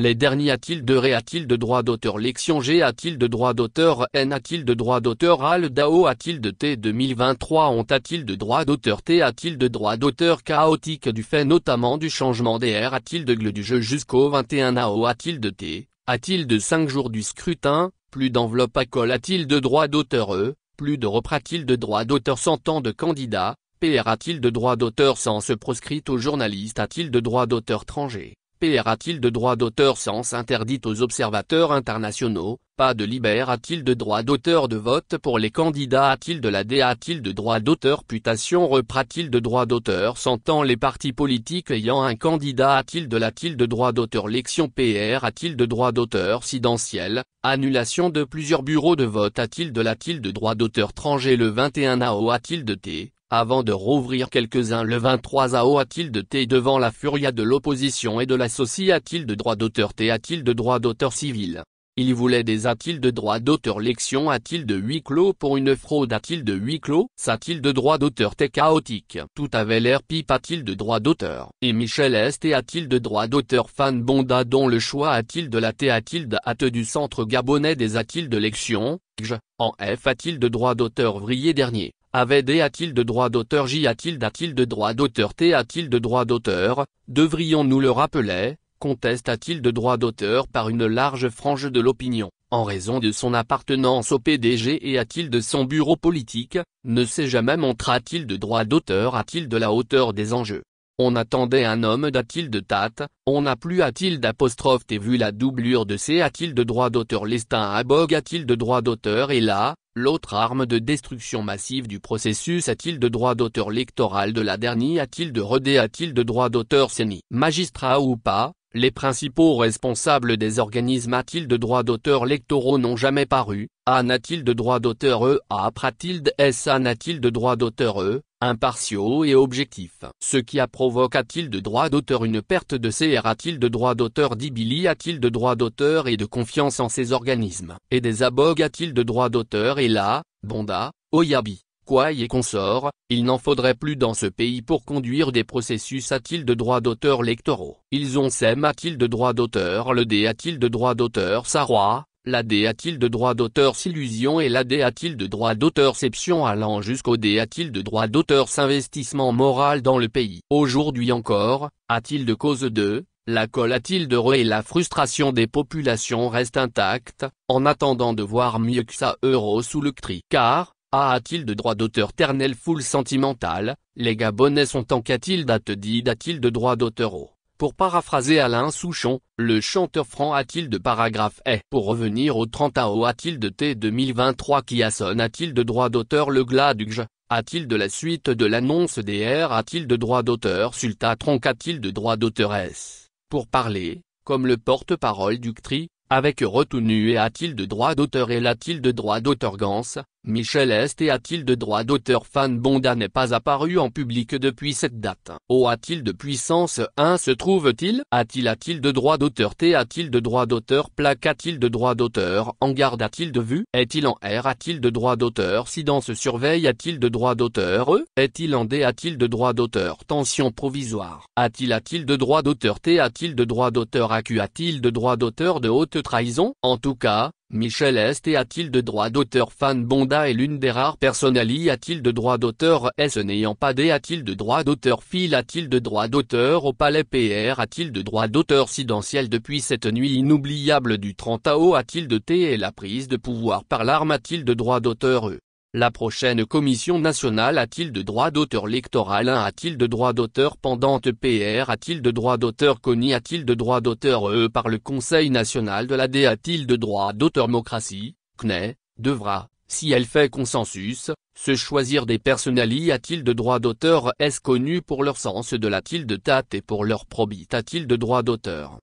Les derniers a-t-il de ré a-t-il de droit d'auteur lection G a-t-il de droit d'auteur N a-t-il de droit d'auteur Al Dao a-t-il de T 2023 ont a-t-il de droit d'auteur T a-t-il de droit d'auteur chaotique du fait notamment du changement des R a-t-il de gle du jeu jusqu'au 21 AO a-t-il de T a-t-il de 5 jours du scrutin Plus d'enveloppe à colle a-t-il de droit d'auteur E Plus de t il de droit d'auteur 100 ans de candidat PR a-t-il de droit d'auteur sans se proscrit aux journalistes a-t-il de droit d'auteur étranger a t il de droit d'auteur Sens interdite aux observateurs internationaux, pas de libère a-t-il de droit d'auteur de vote pour les candidats a-t-il de la D a-t-il de droit d'auteur Putation repra-t-il de droit d'auteur Sentant les partis politiques ayant un candidat a-t-il de la-t-il de droit d'auteur Lection PR a-t-il de droit d'auteur Sidentiel, annulation de plusieurs bureaux de vote a-t-il de la-t-il de droit d'auteur Tranger le 21 AO a-t-il de T avant de rouvrir quelques-uns le 23 AO a-t-il de T devant la furia de l'opposition et de l'associé a-t-il de droit d'auteur T a-t-il de droit d'auteur civil Il voulait des a-t-il de droit d'auteur Lection a-t-il de huis clos pour une fraude a-t-il de huis clos S'a-t-il de droit d'auteur T chaotique Tout avait l'air pipe a-t-il de droit d'auteur Et Michel Est a-t-il de droit d'auteur Fan Bonda dont le choix a-t-il de la T a-t-il de hâte du centre gabonais des a-t-il de lection en F a-t-il de droit d'auteur Vrier dernier avait a-t-il de droit d'auteur J a-t-il d'a-t-il de droit d'auteur T a-t-il de droit d'auteur Devrions-nous le rappeler Conteste a-t-il de droit d'auteur par une large frange de l'opinion, en raison de son appartenance au PDG et a-t-il de son bureau politique Ne sait jamais montra-t-il de droit d'auteur A-t-il de la hauteur des enjeux on attendait un homme de Tate, on a plus Athilde apostrophe T vu la doublure de C de droit d'auteur Lestin Abog de droit d'auteur et là, l'autre arme de destruction massive du processus de droit d'auteur électoral de la dernière de Redé de droit d'auteur Séni. Magistrat ou pas, les principaux responsables des organismes a-t-il de droit d'auteur lectoraux n'ont jamais paru, A n'a-t-il de droit d'auteur E A de S A n'a-t-il de droit d'auteur E, impartiaux et objectifs. Ce qui a provoqué a-t-il de droit d'auteur une perte de CR a-t-il de droit d'auteur d'Ibili a-t-il de droit d'auteur et de confiance en ces organismes Et des abogues a-t-il de droit d'auteur et là, Bonda, Oyabi, Kouai et Consort, il n'en faudrait plus dans ce pays pour conduire des processus a-t-il de droit d'auteur lectoraux Ils ont SEM a-t-il de droit d'auteur Le D a-t-il de droit d'auteur Sarwa la D a-t-il de droit d'auteur s'illusion et la D a-t-il de droit d'auteur sception allant jusqu'au D a-t-il de droit d'auteur s'investissement moral dans le pays Aujourd'hui encore, a-t-il de cause de, la colle a-t-il de re et la frustration des populations reste intacte, en attendant de voir mieux que ça euro sous le cri. Car, a t il de droit d'auteur ternel foule sentimentale, les Gabonais sont en qu'a-t-il date dit a-t-il de droit d'auteur pour paraphraser Alain Souchon, le chanteur franc a-t-il de paragraphe est Pour revenir au 30 AO a-t-il de T 2023 qui assonne a-t-il de droit d'auteur le G, A-t-il de la suite de l'annonce des R A-t-il de droit d'auteur Sulta Tronc A-t-il de droit d'auteur S Pour parler, comme le porte-parole du CTRI, avec retenu et a-t-il de droit d'auteur et l'a-t-il de droit d'auteur Gans, Michel Est a-t-il de droit d'auteur Fan Bonda n'est pas apparu en public depuis cette date. O a-t-il de puissance 1 se trouve-t-il A-t-il a-t-il de droit d'auteur T a-t-il de droit d'auteur Plaque a-t-il de droit d'auteur En garde a-t-il de vue Est-il en R a-t-il de droit d'auteur Si Sidence surveille a-t-il de droit d'auteur E Est-il en D a-t-il de droit d'auteur Tension provisoire A-t-il a-t-il de droit d'auteur T a-t-il de droit d'auteur AQ a-t-il de droit d'auteur de haute trahison En tout cas, Michel Est a-t-il de droit d'auteur Fan Bonda est l'une des rares personnalités a-t-il de droit d'auteur S n'ayant pas D a-t-il de droit d'auteur Phil a-t-il de droit d'auteur au palais PR a-t-il de droit d'auteur Sidentiel depuis cette nuit inoubliable du 30 AO a-t-il de T et la prise de pouvoir par l'arme a-t-il de droit d'auteur E la prochaine commission nationale a-t-il de droit d'auteur électoral? 1 A-t-il de droit d'auteur pendant PR A-t-il de droit d'auteur connu A-t-il de droit d'auteur E par le Conseil national de l'AD A-t-il de droit d'auteur Mocratie, CNE, devra, si elle fait consensus, se choisir des personnalités A-t-il de droit d'auteur Est-ce connu pour leur sens de la de TAT et pour leur probit A-t-il de droit d'auteur